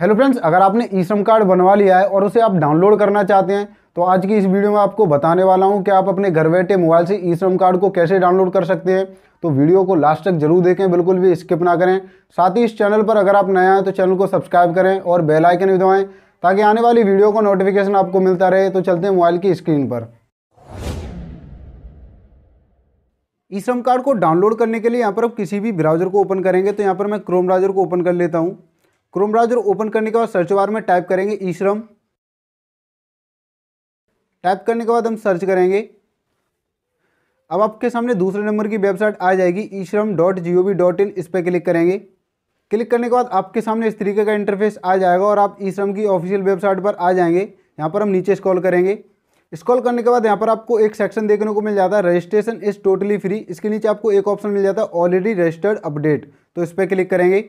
hello friends अगर आपने ई श्रम कार्ड बनवा लिया है और उसे आप डाउनलोड करना चाहते हैं तो आज की इस वीडियो में आपको बताने वाला हूं कि आप अपने घर बैठे मोबाइल से ई श्रम कार्ड को कैसे डाउनलोड कर सकते हैं तो वीडियो को लास्ट तक जरूर देखें बिल्कुल भी स्किप ना करें साथ ही इस चैनल पर अगर आप नया हैं तो चैनल को सब्सक्राइब करें और बेलाइकन भी दबाएँ ताकि आने वाली वीडियो का नोटिफिकेशन आपको मिलता रहे तो चलते हैं मोबाइल की स्क्रीन पर ई श्रम कार्ड को डाउनलोड करने के लिए यहाँ पर आप किसी भी ब्राउजर को ओपन करेंगे तो यहाँ पर मैं क्रोम ब्राउजर को ओपन कर लेता हूँ क्रोम ब्राउजर ओपन करने के बाद सर्च बार में टाइप करेंगे ई श्रम टाइप करने के बाद हम सर्च करेंगे अब आपके सामने दूसरे नंबर की वेबसाइट आ जाएगी e Shram dot G O V dot in इस पर क्लिक करेंगे क्लिक करने के बाद आपके सामने इस तरीके का इंटरफेस आ जाएगा और आप ई श्रम की ऑफिशियल वेबसाइट पर आ जाएंगे यहाँ पर हम नीचे स्क्रॉल करेंगे स्क्रॉल करने के बाद यहाँ पर आपको एक सेक्शन देखने को मिल जाता है रजिस्ट्रेशन इज़ टोटली फ्री इसके नीचे आपको एक ऑप्शन मिल जाता है ऑलरेडी रजिस्टर्ड अपडेट तो इस पर क्लिक करेंगे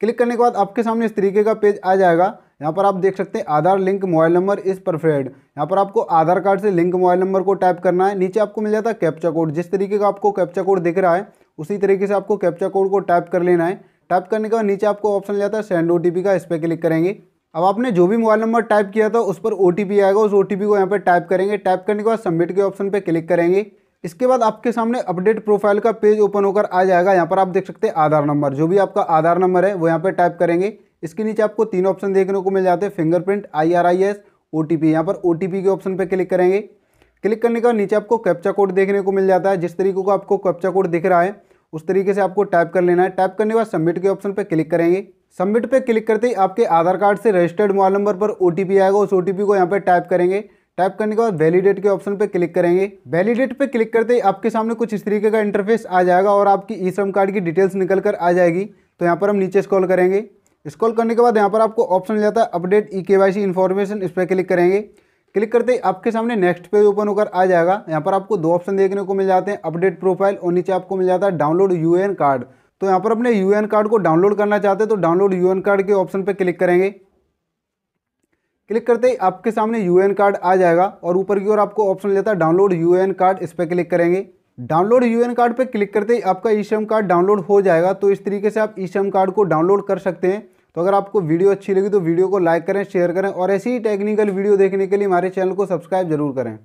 क्लिक करने के बाद आपके सामने इस तरीके का पेज आ जाएगा यहाँ पर आप देख सकते हैं आधार लिंक मोबाइल नंबर इस परफेड यहाँ पर आपको आधार कार्ड से लिंक मोबाइल नंबर को टाइप करना है नीचे आपको मिल जाता है कैप्चा कोड जिस तरीके का आपको कैप्चा कोड दिख रहा है उसी तरीके से आपको कैप्चा कोड को टाइप कर लेना है टाइप करने के बाद नीचे आपको ऑप्शन जाता है सेंड ओ का इस पर क्लिक करेंगे अब आपने जो भी मोबाइल नंबर टाइप किया था उस पर ओ आएगा उस ओ को यहाँ पर टाइप करेंगे टाइप करने के बाद सबमिट के ऑप्शन पर क्लिक करेंगे इसके बाद आपके सामने अपडेट प्रोफाइल का पेज ओपन होकर आ जाएगा यहाँ पर आप देख सकते हैं आधार नंबर जो भी आपका आधार नंबर है वो यहाँ पर टाइप करेंगे इसके नीचे आपको तीन ऑप्शन देखने को मिल जाते हैं fingerprint I R I S O T P यहाँ पर ओ टी पी के ऑप्शन पर क्लिक करेंगे क्लिक करने के बाद नीचे आपको कैप्चा कोड देखने को मिल जाता है जिस तरीके को आपको कैप्चा कोड दिख रहा है उस तरीके से आपको टाइप कर लेना है टाइप करने के बाद सबमिट के ऑप्शन पर क्लिक करेंगे सबमिट पर क्लिक करते ही आपके आधार कार्ड से रजिस्टर्ड मोबाइल नंबर पर ओ आएगा उस ओ को यहाँ पर टाइप करेंगे टाइप करने के बाद वैलिडेट के ऑप्शन पर क्लिक करेंगे वैलिडेट पर क्लिक करते ही आपके सामने कुछ इस तरीके का इंटरफेस आ जाएगा और आपकी ई श्रम कार्ड की डिटेल्स निकल कर आ जाएगी तो यहाँ पर हम नीचे स्क्रॉल करेंगे स्क्रॉल करने के बाद यहाँ पर आपको ऑप्शन मिल जाता है अपडेट ई के वाई सी इन्फॉर्मेशन इस पर क्लिक करेंगे क्लिक करते ही आपके सामने नेक्स्ट पेज ओपन होकर आ जाएगा यहाँ पर आपको दो ऑप्शन देखने को मिल जाते हैं अपडेट प्रोफाइल और नीचे आपको मिल जाता है डाउनलोड यू कार्ड तो यहाँ पर अपने यू कार्ड को डाउनलोड करना चाहते हैं तो डाउनलोड यू कार्ड के ऑप्शन पर क्लिक करेंगे क्लिक करते ही आपके सामने यू कार्ड आ जाएगा और ऊपर की ओर आपको ऑप्शन लेता है डाउनलोड यू कार्ड इस पर क्लिक करेंगे डाउनलोड यू कार्ड पर क्लिक करते ही आपका ई कार्ड डाउनलोड हो जाएगा तो इस तरीके से आप ई कार्ड को डाउनलोड कर सकते हैं तो अगर आपको वीडियो अच्छी लगी तो वीडियो को लाइक करें शेयर करें और ऐसी ही टेक्निकल वीडियो देखने के लिए हमारे चैनल को सब्सक्राइब जरूर करें